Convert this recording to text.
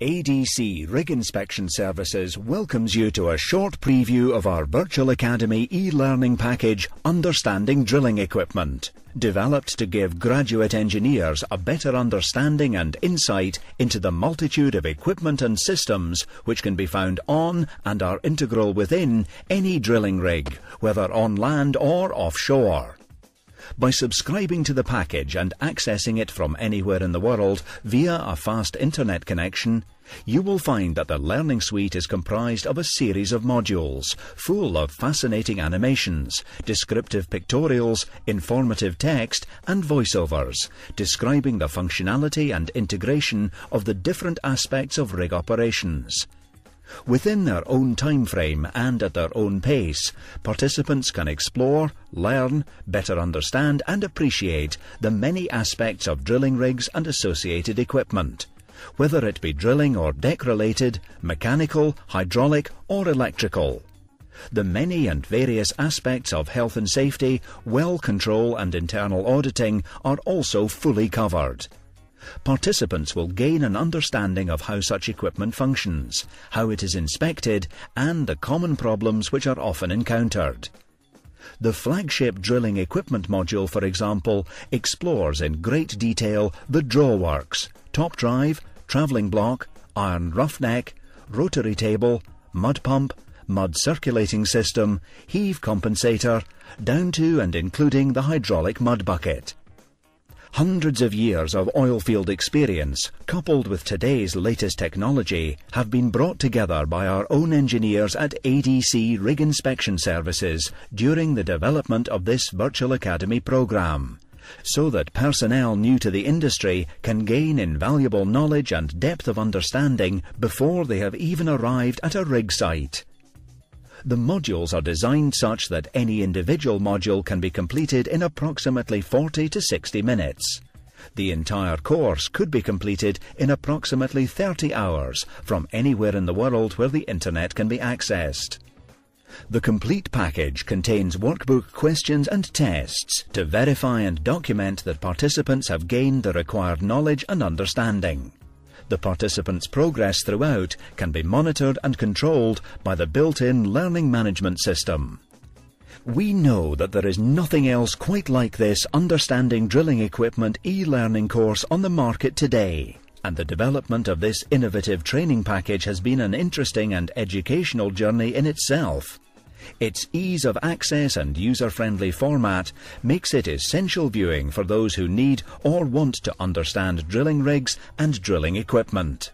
ADC Rig Inspection Services welcomes you to a short preview of our Virtual Academy e-learning package Understanding Drilling Equipment, developed to give graduate engineers a better understanding and insight into the multitude of equipment and systems which can be found on and are integral within any drilling rig, whether on land or offshore by subscribing to the package and accessing it from anywhere in the world via a fast internet connection, you will find that the Learning Suite is comprised of a series of modules full of fascinating animations, descriptive pictorials, informative text, and voiceovers describing the functionality and integration of the different aspects of rig operations. Within their own time frame and at their own pace, participants can explore, learn, better understand and appreciate the many aspects of drilling rigs and associated equipment. Whether it be drilling or deck related, mechanical, hydraulic or electrical. The many and various aspects of health and safety, well control and internal auditing are also fully covered. Participants will gain an understanding of how such equipment functions, how it is inspected, and the common problems which are often encountered. The flagship drilling equipment module, for example, explores in great detail the drawworks, top drive, travelling block, iron roughneck, rotary table, mud pump, mud circulating system, heave compensator, down to and including the hydraulic mud bucket. Hundreds of years of oilfield experience, coupled with today's latest technology, have been brought together by our own engineers at ADC Rig Inspection Services during the development of this Virtual Academy programme, so that personnel new to the industry can gain invaluable knowledge and depth of understanding before they have even arrived at a rig site. The modules are designed such that any individual module can be completed in approximately 40 to 60 minutes. The entire course could be completed in approximately 30 hours from anywhere in the world where the internet can be accessed. The complete package contains workbook questions and tests to verify and document that participants have gained the required knowledge and understanding. The participants' progress throughout can be monitored and controlled by the built-in learning management system. We know that there is nothing else quite like this Understanding Drilling Equipment e-learning course on the market today. And the development of this innovative training package has been an interesting and educational journey in itself. Its ease of access and user-friendly format makes it essential viewing for those who need or want to understand drilling rigs and drilling equipment.